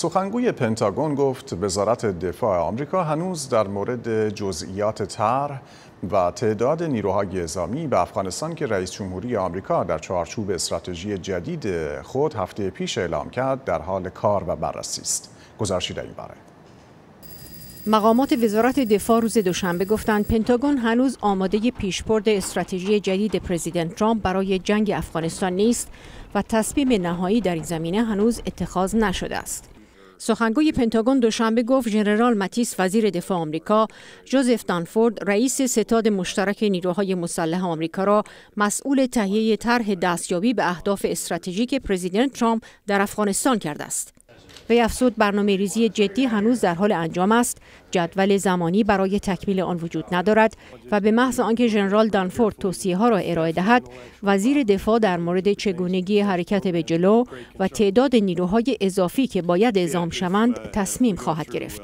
سخنگوی پنتاگون گفت وزارت دفاع آمریکا هنوز در مورد جزئیات طرح و تعداد نیروهای نظامی به افغانستان که رئیس جمهوری آمریکا در چارچوب استراتژی جدید خود هفته پیش اعلام کرد در حال کار و بررسی است. گزارشی در این باره. مقامات وزارت دفاع روز دوشنبه گفتند پنتاگون هنوز آماده پیشبرد استراتژی جدید پرزیدنت ترامپ برای جنگ افغانستان نیست و تصمیم نهایی در این زمینه هنوز اتخاذ نشده است. سخنگوی پنتاگون دوشنبه گفت ژنرال ماتیس وزیر دفاع آمریکا جوزف دانفورد رئیس ستاد مشترک نیروهای مسلح آمریکا را مسئول تهیه طرح دستیابی به اهداف استراتژیک پرزیدنت ترامپ در افغانستان کرده است وی افزود برنامه ریزی جدی هنوز در حال انجام است جدول زمانی برای تکمیل آن وجود ندارد و به محض آنکه ژنرال دانفورد توصیه ها را ارائه دهد وزیر دفاع در مورد چگونگی حرکت به جلو و تعداد نیروهای اضافی که باید اعزام شوند تصمیم خواهد گرفت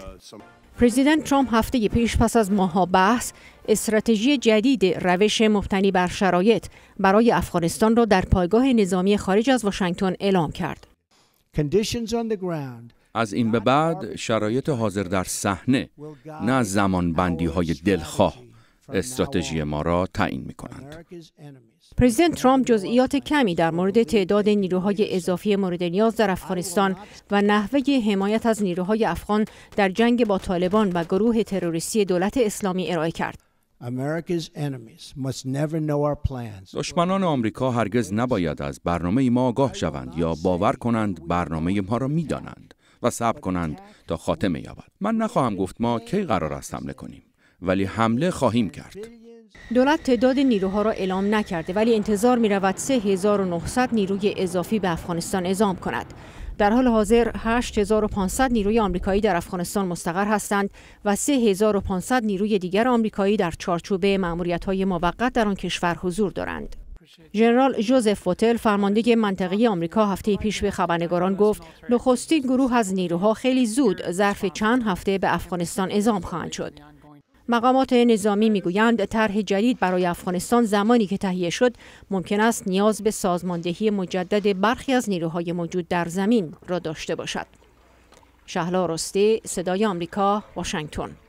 پرزیدنت ترامپ هفته پیش پس از ماها بحث استراتژی جدید روش مبتنی بر شرایط برای افغانستان را در پایگاه نظامی خارج از واشنگتن اعلام کرد. از این به بعد شرایط حاضر در صحنه نه زمان بندی های دلخواه استراتژی ما را تعیین می کنند. پرزیدنت ترامپ جزئیات کمی در مورد تعداد نیروهای اضافی مورد نیاز در افغانستان و نحوه حمایت از نیروهای افغان در جنگ با طالبان و گروه تروریستی دولت اسلامی ارائه کرد. دشمنان آمریکا هرگز نباید از برنامه ما آگاه شوند یا باور کنند برنامه ما را میدانند و صبر کنند تا خاتمه یابد من نخواهم گفت ما کی قرار است حمله کنیم ولی حمله خواهیم کرد دولت تعداد نیروها را اعلام نکرده ولی انتظار می رود 3900 نیروی اضافی به افغانستان اعزام کند در حال حاضر 8500 نیروی آمریکایی در افغانستان مستقر هستند و 3500 نیروی دیگر آمریکایی در چارچوب ماموریت‌های موقت در آن کشور حضور دارند. ژنرال جوزف فوتل فرمانده منطقه آمریکا هفته پیش به خبرنگاران گفت نخستین گروه از نیروها خیلی زود ظرف چند هفته به افغانستان اعزام خواهند شد مقامات نظامی میگویند طرح جدید برای افغانستان زمانی که تهیه شد ممکن است نیاز به سازماندهی مجدد برخی از نیروهای موجود در زمین را داشته باشد. شهلا رستی صدای آمریکا واشنگتن